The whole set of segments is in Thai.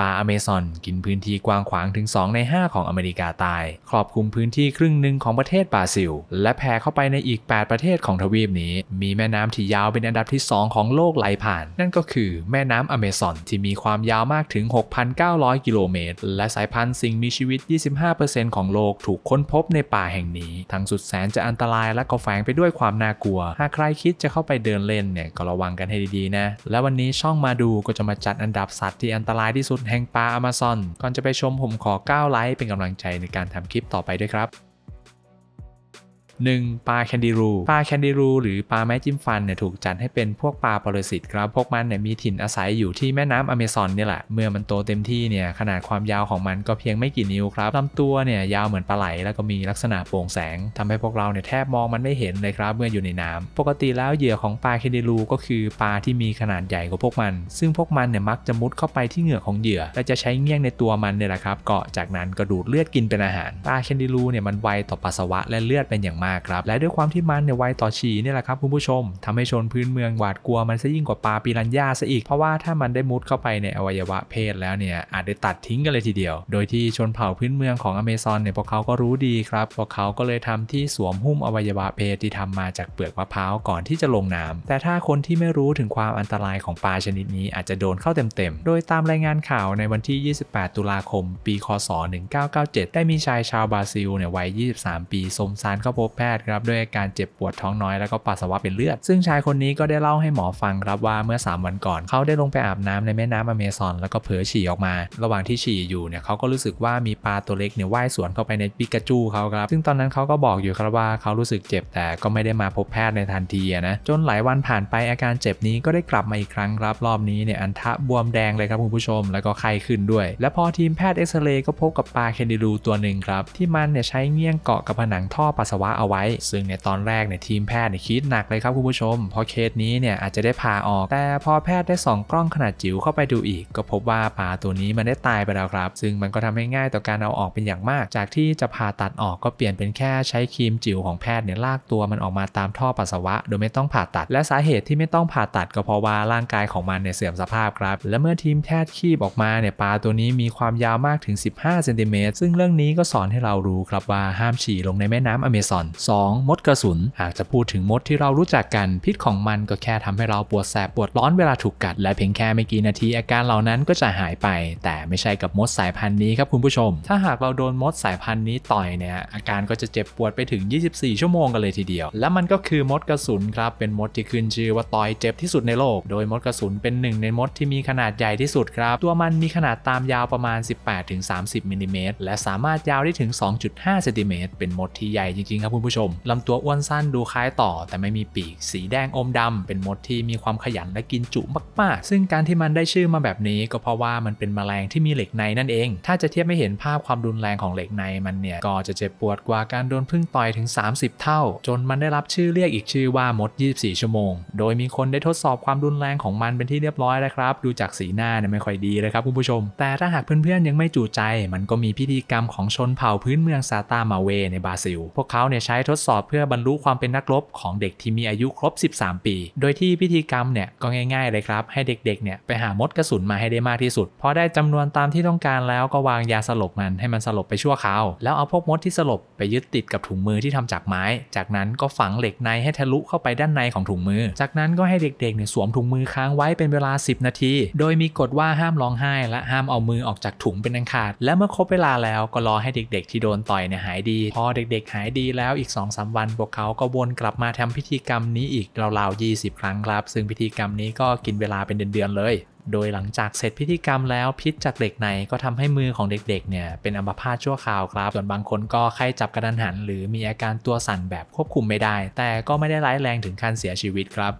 ป่าอเมซอนกินพื้นที่กว้างขวางถึง 2 ใน 5 ของอเมริกาใต้ครอบคลุมพื้นที่ครึ่งหนึ่งของประเทศบราซิล และแผ่เข้าไปในอีก 8 ประเทศของทวีปนี้ มีแม่น้ำที่ยาวเป็นอันดับที่ 2 ของโลกไหลผ่าน นั่นก็คือแม่น้ำอเมซอนที่มีความยาวมากถึง 6,900 กิโลเมตร และสายพันธุ์สิ่งมีชีวิต 25%ของโลกถูกค้นพบในป่าแห่งนี้ทั้งสุดแสนจะอันตรายและก็แฝงไปด้วยความน่ากลัวหากใครคิดจะเข้าไปเดินเล่นเนี่ยก็ระวังกันให้ดีๆนะและวันนี้ช่องมาดูก็จะมาจัดอันดับสัตว์ที่อันตรายที่สุดแห่งป่าอเมซอนก่อนจะไปชมผมขอก้าวไลค์เป็นกำลังใจในการทำคลิปต่อไปด้วยครับ 1. ปลาแคนดิรู ปลาแคนดิรูหรือปลาแม้จิ้มฟันเนี่ยถูกจัดให้เป็นพวกปลาปรสิตครับ พวกมันเนี่ยมีถิ่นอาศัยอยู่ที่แม่น้ำอเมซอนนี่แหละ เมื่อมันโตเต็มที่เนี่ยขนาดความยาวของมันก็เพียงไม่กี่นิ้วครับลำตัวเนี่ยยาวเหมือนปลาไหล แล้วก็มีลักษณะโปร่งแสง ทำให้พวกเราเนี่ยแทบมองมันไม่เห็นเลยครับเมื่ออยู่ในน้ำ ปกติแล้วเหยื่อของปลาแคนดิรูก็คือปลาที่มีขนาดใหญ่กว่าพวกมัน ซึ่งพวกมันเนี่ยมักจะมุดเข้าไปที่เหงือกของเหยื่อ และจะใช้เงี้ยงในตัวมันเนี่ยแหละครับเกาะจากนั้นก็ดูดเลือดกินเป็นอาหารปลาแคนดิรูเนี่ยมันไวต่อปัสสาวะและเลือดเป็นอย่างมากากครับและด้วยความที่มันเนี่ยไวต่อฉี่นี่แหละครับคุณผู้ชม ทำให้ชนพื้นเมืองหวาดกลัวมันซะยิ่งกว่าปลาปิรันย่าซะอีก เพราะว่าถ้ามันได้มุดเข้าไปในอวัยวะเพศแล้วเนี่ยอาจได้ตัดทิ้งกันเลยทีเดียวโดยที่ชนเผ่าพื้นเมืองของอเมซอนเนี่ยพวกเขาก็รู้ดีครับ พวกเขาก็เลยทำที่สวมหุ้มอวัยวะเพศ ที่ทำมาจากเปลือกมะพร้าวก่อนที่จะลงน้ำ แต่ถ้าคนที่ไม่รู้ถึงความอันตรายของปลาชนิดนี้อาจจะโดนเข้าเต็มๆโดยตามรายงานข่าวในวันที่ 28 ตุลาคม ปี คศ 1997 ได้มีชายชาวบราซิลเนี่ยวัย 23 ปีสมสารเข้าพบแพทย์ครับด้วยอาการเจ็บปวดท้องน้อยแล้วก็ปัสสาวะเป็นเลือด ซึ่งชายคนนี้ก็ได้เล่าให้หมอฟัง ครับว่าเมื่อ 3 วันก่อน เขาได้ลงไปอาบน้ำในแม่น้ำอเมซอนแล้วก็เผลอฉี่ออกมา ระหว่างที่ฉี่อยู่เนี่ยเขาก็รู้สึกว่ามีปลาตัวเล็กเนี่ยว่ายสวนเข้าไปในปิกาจูเขาครับ ซึ่งตอนนั้นเขาก็บอกอยู่ครับว่าเขารู้สึกเจ็บแต่ก็ไม่ได้มาพบแพทย์ในทันทีนะ จนหลายวันผ่านไปอาการเจ็บนี้ก็ได้กลับมาอีกครั้งครับรอบนี้เนี่ยอันทะบวมแดงเลยครับคุณผู้ชมแล้วก็ไข้ขึ้นด้วย และพอทีมแพทย์เอ็กซเรย์ก็พบกับปลาเคนดิลูตัวหนึ่งครับที่มันเนี่ยใช้เงี้ยงเกาะกับผนังท่อปัสสาวะเอาไว้ซึ่งในตอนแรกเนี่ยทีมแพทย์เนี่ยคิดหนักเลยครับคุณผู้ชมเพราะเคสนี้เนี่ยอาจจะได้ผ่าออกแต่พอแพทย์ได้ส่องกล้องขนาดจิ๋วเข้าไปดูอีก ก็พบว่าปลาตัวนี้มันได้ตายไปแล้วครับ ซึ่งมันก็ทำให้ง่ายต่อการเอาออกเป็นอย่างมาก จากที่จะผ่าตัดออกก็เปลี่ยนเป็นแค่ใช้ครีมจิ๋วของแพทย์เนี่ยลากตัวมันออกมาตามท่อปัสสาวะ โดยไม่ต้องผ่าตัดและสาเหตุที่ไม่ต้องผ่าตัดก็เพราะว่าร่างกายของมันเนี่ยเสื่อมสภาพครับ และเมื่อทีมแพทย์คีบออกมาเนี่ยปลาตัวนี้มีความยาวมากถึง 15เซนติเมตรซึ่งเรื่องนี้ก็สอนให้เรารู้ครับว่า ห้ามฉี่ลงในแม่น้ำอเมซอน 2. มดกระสุน หากจะพูดถึงมดที่เรารู้จักกันพิษของมันก็แค่ทำให้เราปวดแสบปวดร้อนเวลาถูกกัด และเพียงแค่ไม่กี่นาที อาการเหล่านั้นก็จะหายไป แต่ไม่ใช่กับมดสายพันธุ์นี้ครับคุณผู้ชม ถ้าหากเราโดนมดสายพันธุ์นี้ต่อยเนี่ยอาการก็จะเจ็บปวดไปถึง 24 ชั่วโมงกันเลยทีเดียว และมันก็คือมดกระสุนครับ เป็นมดที่ขึ้นชื่อว่าต่อยเจ็บที่สุดในโลก โดยมดกระสุนเป็นหนึ่งในมดที่มีขนาดใหญ่ที่สุดครับ ตัวมันมีขนาดตามยาวประมาณ 18-30มิลลิเมตรและสามารถยาวได้ถึง 2.5เซนติเมตรเป็นมดที่ใหญ่จริงๆครับคุณผู้ชม ลำตัวอ้วนสั้นดูคล้ายต่อ แต่ไม่มีปีกสีแดงอมดำ เป็นมดที่มีความขยันและกินจุมากๆ ซึ่งการที่มันได้ชื่อมาแบบนี้ก็เพราะว่ามันเป็นแมลงที่มีเหล็กในนั่นเอง ถ้าจะเทียบไม่เห็นภาพความรุนแรงของเหล็กในมันเนี่ย ก็จะเจ็บปวดกว่าการโดนพึ่งต่อยถึง 30 เท่า จนมันได้รับชื่อเรียกอีกชื่อว่ามด 24 ชั่วโมง โดยมีคนได้ทดสอบความรุนแรงของมันเป็นที่เรียบร้อยแล้วครับดูจากสีหน้าเนี่ยไม่ค่อยดีเลยครับคุณผู้ชม แต่ถ้าหากเพื่อนๆยังไม่จู่ใจมันก็มีพิธีกรรมของชนเผ่าพื้นเมืองซาตามาเวในบราซิล พวกเขาเนี่ยใช้ทดสอบเพื่อบรรลุความเป็นนักรบของเด็กที่มีอายุครบ 13 ปี โดยที่พิธีกรรมเนี่ย ก็ง่ายๆ เลยครับ ให้เด็กๆเนี่ย ไปหามดกระสุนมาให้ได้มากที่สุดพอได้จำนวนตามที่ต้องการแล้วก็วางยาสลบมันให้มันสลบไปชั่วคราวแล้วเอาพวกมดที่สลบไปยึดติดกับถุงมือที่ทำจากไม้ จากนั้นก็ฝังเหล็กในให้ทะลุเข้าไปด้านในของถุงมือ จากนั้นก็ให้เด็กๆเนี่ยสวมถุงมือค้างไว้เป็นเวลา 10 นาทีโดยมีกฎว่าห้ามร้องไห้ และห้ามเอามือออกจากถุงเป็นอันขาด และเมื่อครบเวลาแล้วก็รอให้เด็ก ๆ ที่โดนต่อยเนี่ยหายดี พอเด็ก ๆ หายดีแล้วอีก 2-3 วันพวกเขาก็วนกลับมาทำพิธีกรรมนี้อีก ราวๆ 20 ครั้งครับ ซึ่งพิธีกรรมนี้ก็กินเวลาเป็นเดือนๆเลย โดยหลังจากเสร็จพิธีกรรมแล้วพิษจากเหล็กในก็ทำให้มือของเด็กๆเนี่ยเป็นอัมพาตชั่วคราวครับ ส่วนบางคนก็ไข้จับกระดันหัน หรือมีอาการตัวสั่นแบบควบคุมไม่ได้ แต่ก็ไม่ได้ร้ายแรงถึงขั้นเสียชีวิตครับ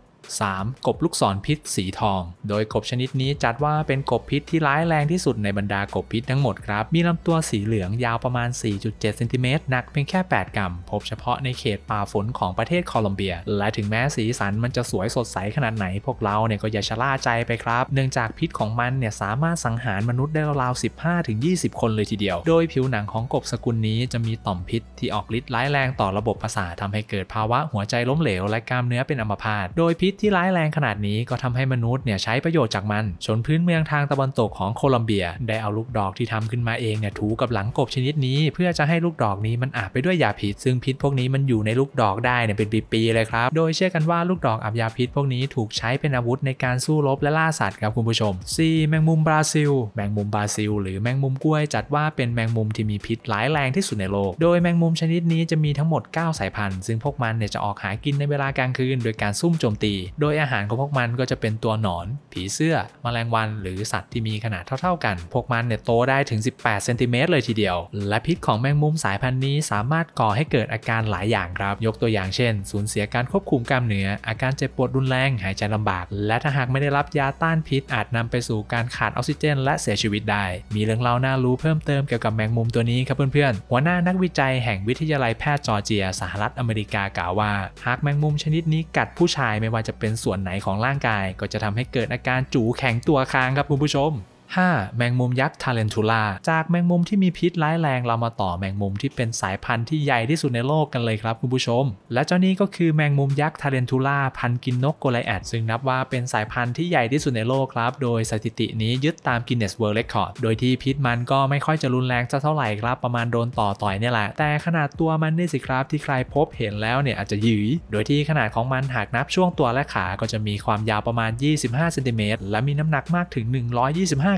3. กบลูกศรพิษสีทอง โดยกบชนิดนี้จัดว่าเป็นกบพิษที่ร้ายแรงที่สุดในบรรดากบพิษทั้งหมดครับ มีลำตัวสีเหลืองยาวประมาณ 4.7เซนติเมตรหนักเพียงแค่ 8 กรัม พบเฉพาะในเขตป่าฝนของประเทศโคลอมเบีย และถึงแม้สีสันมันจะสวยสดใสขนาดไหนพวกเราเนี่ยก็อย่าชะล่าใจไปครับ เนื่องจากพิษของมันเนี่ยสามารถสังหารมนุษย์ได้ราวๆ15-20 คนเลยทีเดียว โดยผิวหนังของกบสกุลนี้จะมีต่อมพิษที่ออกฤทธิ์ร้ายแรงต่อระบบประสาททำให้เกิดภาวะหัวใจล้มเหลวและกล้ามเนื้อเป็นอัมพาต โดยพิษษที่ร้ายแรงขนาดนี้ก็ทำให้มนุษย์เนี่ยใช้ประโยชน์จากมัน ชนพื้นเมืองทางตะวันตกของโคลอมเบีย ได้เอาลูกดอกที่ทำขึ้นมาเองเนี่ยถูกับหลังกบชนิดนี้ เพื่อจะให้ลูกดอกนี้มันอาบไปด้วยยาพิษ ซึ่งพิษพวกนี้มันอยู่ในลูกดอกได้เนี่ยเป็นปีๆเลยครับ โดยเชื่อกันว่าลูกดอกอับยาพิษ พวกนี้ถูกใช้เป็นอาวุธในการสู้รบและล่าสัตว์ครับคุณผู้ชม C แมงมุมบราซิล แมงมุมบราซิล หรือแมงมุมกล้วยจัดว่าเป็นแมงมุมที่มีพิษร้ายแรงที่สุดในโลก โดยแมงมุมชนิดนี้จะมีทั้งหมด9สายพันธุ์ซึ่งพวกมันเนี่ยจะออกหากินในเวลากลางคืนโดยการซุ่มโจมตีโดยอาหารของพวกมันก็จะเป็นตัวหนอน ผีเสื้อมแมลงวันหรือสัตว์ที่มีขนาดเท่า ๆกัน พวกมันเนี่ยโตได้ถึง 18 เซนติเมตรเลยทีเดียว และพิษของแมงมุมสายพันธุ์นี้สามารถก่อให้เกิดอาการหลายอย่างครับยกตัวอย่างเช่น สูญเสียการควบคุมกล้ามเนื้อ อาการเจ็บปวดรุนแรงหายใจลำบาก และถ้าหากไม่ได้รับยาต้านพิษ อาจนำไปสู่การขาดออกซิเจน และเสียชีวิตได้ มีเรื่องเล่าน่ารู้เพิ่มเติมเกี่ยวกับแมงมุมตัวนี้ครับเพื่อนๆหัวหน้านักวิจัยแห่งวิทยาลัยแพทย์จอร์เจียสหรัฐอเมริกากล่าวว่าหากแมงมุมชนิดนี้กัดผู้ชายไม่ว่าจะเป็นส่วนไหนของร่างกายก็จะทำให้เกิดอาการจู่แข็งตัวค้างครับคุณผู้ชม 5. แมงมุมยักษ์ทาเลนทูล่าจากแมงมุมที่มีพิษร้ายแรงเรามาต่อแมงมุมที่เป็นสายพันธุ์ที่ใหญ่ที่สุดในโลกกันเลยครับคุณผู้ชม และเจ้านี้ก็คือแมงมุมยักษ์ทาเลนทูล่าพันกินนกโกไลแอดซึ่งนับว่าเป็นสายพันธุ์ที่ใหญ่ที่สุดในโลกครับ โดยสถิตินี้ยึดตามกินเนสเวิลด์เรคคอร์ดโดยที่พิษมันก็ไม่ค่อยจะรุนแรงจะเท่าไหร่ครับประมาณโดนต่อต่อยเนี่ยแหละ แต่ขนาดตัวมันนี่สิครับที่ใครพบเห็นแล้วเนี่ยอาจจะหยืดโดยที่ขนาดของมันหากนับช่วงตัวและขาก็จะมีความยาวประมาณ25ซนติเมตรและมีน้าหนักมากถึง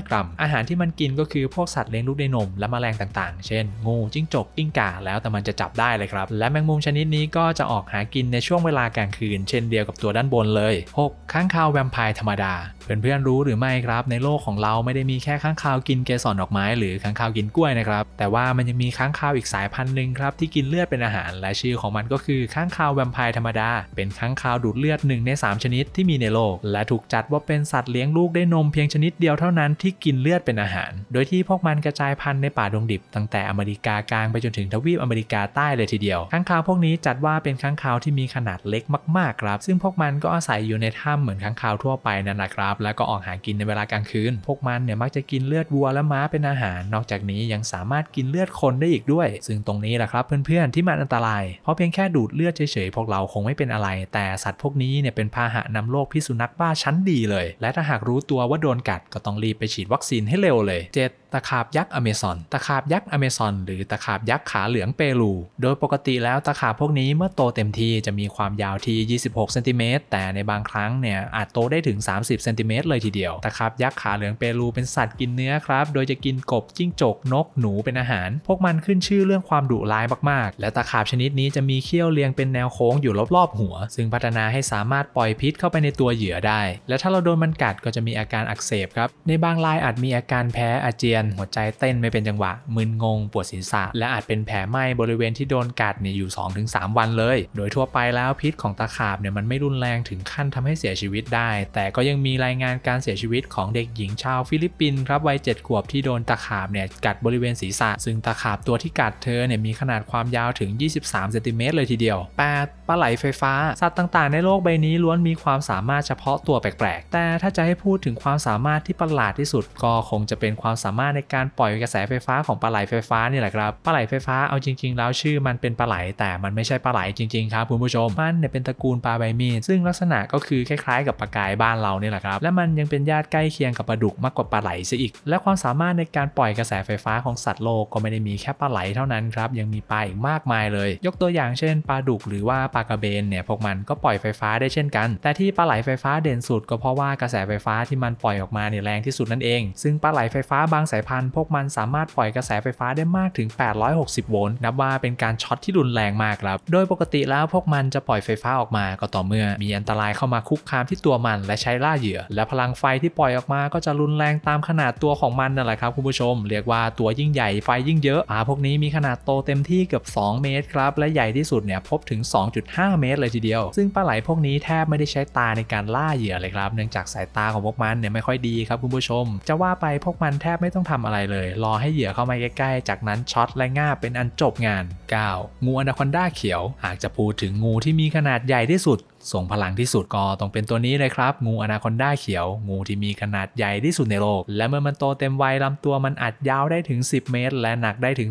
125กรัมอาหารที่มันกินก็คือ พวกสัตว์เลี้ยงลูกในนม และแมลงต่างๆ เช่น งู จิ้งจกกิ้งก่า แล้วแต่มันจะจับได้เลยครับ และแมงมุมชนิดนี้ก็จะออกหากินในช่วงเวลากลางคืน เช่นเดียวกับตัวด้านบนเลยพวกข้างคาวแวมไพร์ธรรมดาเพื่อนๆรู้หรือไม่ครับในโลกของเราไม่ได้มีแค่ข้างคาวกินเกสรดอกไม้หรือข้างคาวกินกล้วยนะครับแต่ว่ามันยังมีข้างคาวอีกสายพันธุ์หนึ่งครับที่กินเลือดเป็นอาหาร และชื่อของมันก็คือข้างคาวแวมไพร์ธรรมดาเป็นข้างคาวดูดเลือดหนึ่งใน 3 ชนิดที่มีในโลกและถูกจัดว่าเป็นสัตว์เลี้ยงลูกได้นมเพียงชนิดเดียวเท่านั้นที่กินเลือดเป็นอาหาร โดยที่พวกมันกระจายพันธุ์ในป่าดงดิบ ตั้งแต่อเมริกากลางไปจนถึงทวีปอเมริกาใต้เลยทีเดียวข้างคาวพวกนี้จัดว่าเป็นข้างคาวที่มีขนาดเล็กมากๆครับ ซึ่งพวกมันก็อาศัยอยู่ในถ้ำเหมือนข้างคาวทั่วไปนั่นแหละครับแล้วก็ออกหากินในเวลากลางคืน พวกมันเนี่ยมักจะกินเลือดวัวและม้าเป็นอาหาร นอกจากนี้ยังสามารถกินเลือดคนได้อีกด้วย ซึ่งตรงนี้แหละครับเพื่อนๆที่มันอันตราย เพราะเพียงแค่ดูดเลือดเฉยๆพวกเราคงไม่เป็นอะไร แต่สัตว์พวกนี้เนี่ยเป็นพาหะนำโรคพิษสุนัขบ้าชั้นดีเลย และถ้าหากรู้ตัวว่าโดนกัดก็ต้องรีบไปฉีดวัคซีนให้เร็วเลย 7. ตะขาบยักษ์อเมซอนตะขาบยักษ์อเมซอนหรือตะขาบยักษ์ขาเหลืองเปรู โดยปกติแล้วตะขาบพวกนี้เมื่อโตเต็มที่จะมีความยาวที่ 26เซนติเมตรแต่ในบางครั้งเนี่ยอาจโตได้ถึง30เซนติเมมตรเลยทีเดียวตะขาบยักษ์ขาเหลืองเปรูเป็นสัตว์กินเนื้อครับ โดยจะกินกบ จิ้งจก นกหนูเป็นอาหาร พวกมันขึ้นชื่อเรื่องความดุร้ายมากๆ และตะขาบชนิดนี้จะมีเขี้ยวเรียงเป็นแนวโค้งอยู่รอบๆหัว ซึ่งพัฒนาให้สามารถปล่อยพิษเข้าไปในตัวเหยื่อได้ และถ้าเราโดนมันกัดก็จะมีอาการอักเสบครับ ในบางรายอาจมีอาการแพ้อาเจียน หัวใจเต้นไม่เป็นจังหวะ มึนงงปวดศีรษะและอาจเป็นแผลไหม้บริเวณที่โดนกัดเนี่ยอยู่ 2-3 วันเลย โดยทั่วไปแล้วพิษของตะขาบเนี่ยมันไม่รุนแรงถึงขั้นทำให้เสียชีวิตได้ แต่ก็ยังมีรายายงานการเสียชีวิตของเด็กหญิงชาวฟิลิปปินส์ครับวัยเขวบที่โดนตะขาบเนี่ยกัดบริเวณศีรษะ ซึ่งตะขาบตัวที่กัดเธอเนี่ยมีขนาดความยาวถึง 23เซนติเมตรเลยทีเดียว 8. ปลาไหลไฟฟ้าสัตว์ต่างๆในโลกใบนี้ล้วนมีความสามารถเฉพาะตัวแปลกๆ แต่ถ้าจะให้พูดถึงความสามารถที่ประหลาดที่สุดก็คงจะเป็นความสามารถในการปล่อยกระแสไฟฟ้าของปลาไหลไฟฟ้านี่แหละครับปลาไหลไฟฟ้าเอาจริงๆ แล้วชื่อมันเป็นปลาไหลแต่มันไม่ใช่ปลาไหลจริงๆ ครับคุณผู้ชมมันเนี่ยเป็นตระกูลปลาใบมีดซึ่งลักษณะก็คือคล้ายๆ กับปลากายบ้านเราเนี่ยแหละครับและมันยังเป็นญาติใกล้เคียงกับปลาดุกมากกว่าปลาไหลซะอีก และความสามารถในการปล่อยกระแสไฟฟ้าของสัตว์โลก ก็ไม่ได้มีแค่ปลาไหลเท่านั้นครับ ยังมีปลาอีกมากมายเลย ยกตัวอย่างเช่นปลาดุกหรือว่าปลากระเบนเนี่ยพวกมันก็ปล่อยไฟฟ้าได้เช่นกัน แต่ที่ปลาไหลไฟฟ้าเด่นสุด ก็เพราะว่ากระแสไฟฟ้าที่มันปล่อยออกมาเนี่ยแรงที่สุดนั่นเอง ซึ่งปลาไหลไฟฟ้าบางสายพันธุ์พวกมันสามารถปล่อยกระแสไฟฟ้าได้มากถึง 860 โวลต์นับว่าเป็นการช็อตที่รุนแรงมากครับ โดยปกติแล้วพวกมันจะปล่อยไฟฟ้าออกมาก็ต่อเมื่อ มีอันตรายเข้ามาคุกคามที่ตัวมันและใช้ล่าเหยื่อและพลังไฟที่ปล่อยออกมาก็จะรุนแรงตามขนาดตัวของมันนั่นแหละครับคุณผู้ชม เรียกว่าตัวยิ่งใหญ่ไฟยิ่งเยอะอาพวกนี้มีขนาดโตเต็มที่เกือบ 2 เมตรครับ และใหญ่ที่สุดเนี่ยพบถึง 2.5 เมตรเลยทีเดียว ซึ่งปลาไหลพวกนี้แทบไม่ได้ใช้ตาในการล่าเหยื่อเลยครับ เนื่องจากสายตาของพวกมันเนี่ยไม่ค่อยดีครับคุณผู้ชม จะว่าไปพวกมันแทบไม่ต้องทำอะไรเลย รอให้เหยื่อเข้ามาใกล้ๆจากนั้นช็อตและง่าเป็นอันจบงาน 9. งูอนาคอนด้าเขียวหากจะพูดถึงงูที่มีขนาดใหญ่ที่สุดส่งพลังที่สุดก็ต้องเป็นตัวนี้เลยครับ งูอนาคอนด้าเขียว งูที่มีขนาดใหญ่ที่สุดในโลก และเมื่อมันโตเต็มวัยลำตัวมันอัดยาวได้ถึง 10 เมตร และหนักได้ถึง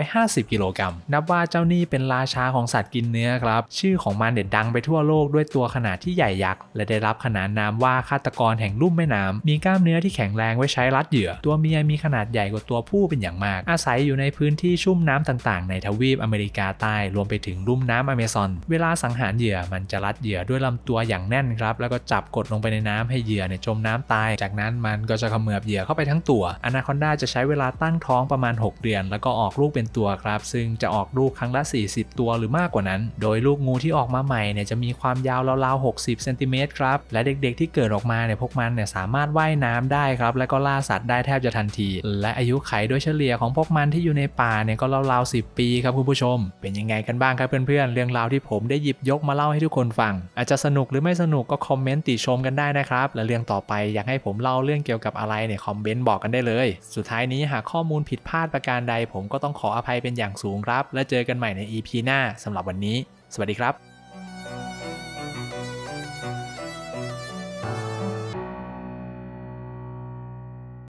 250 กิโลกรัม นับว่าเจ้านี่เป็นราชาของสัตว์กินเนื้อครับ ชื่อของมันเด็ดดังไปทั่วโลกด้วยตัวขนาดที่ใหญ่ยักษ์และได้รับขนานนามว่าฆาตกรแห่งลุ่มแม่น้ำมีกล้ามเนื้อที่แข็งแรงไว้ใช้รัดเหยื่อตัวเมียมีขนาดใหญ่กว่าตัวผู้เป็นอย่างมาก อาศัยอยู่ในพื้นที่ชุ่มน้ำต่างๆ ในทวีปอเมริกาใต้รวมไปถึงลุ่มน้ำอเมซอนเวลาสังหารเหยื่อมันจะรัดเหยยื่อด้วยลำตัวอย่างแน่นครับ แล้วก็จับกดลงไปในน้ำให้เหยื่อเนี่ยจมน้ำตาย จากนั้นมันก็จะเขมือบเหยื่อเข้าไปทั้งตัว อนาคอนดาจะใช้เวลาตั้งท้องประมาณ 6 เดือน แล้วก็ออกลูกเป็นตัวครับ ซึ่งจะออกลูกครั้งละ 40 ตัวหรือมากกว่านั้น โดยลูกงูที่ออกมาใหม่เนี่ยจะมีความยาวราวๆ60เซนติเมตรครับ และเด็กๆที่เกิดออกมาเนี่ยพวกมันเนี่ยสามารถว่ายน้ำได้ครับและก็ล่าสัตว์ได้แทบจะทันที และอายุไขโดยเฉลี่ยของพวกมันที่อยู่ในป่าเนี่ยก็ราวๆ10 ปีครับคุณผู้ชม เป็นยังไงกันบ้างครับเพื่อนๆเรื่องราวที่ผมได้หยิบยกมาเล่าให้ทุกคนฟังอาจจะสนุกหรือไม่สนุกก็คอมเมนต์ติชมกันได้นะครับ และเรื่องต่อไปอยากให้ผมเล่าเรื่องเกี่ยวกับอะไรเนี่ยคอมเมนต์บอกกันได้เลย สุดท้ายนี้หากข้อมูลผิดพลาดประการใดผมก็ต้องขออภัยเป็นอย่างสูงครับ และเจอกันใหม่ใน EP หน้าสำหรับวันนี้ สวัสดีครับ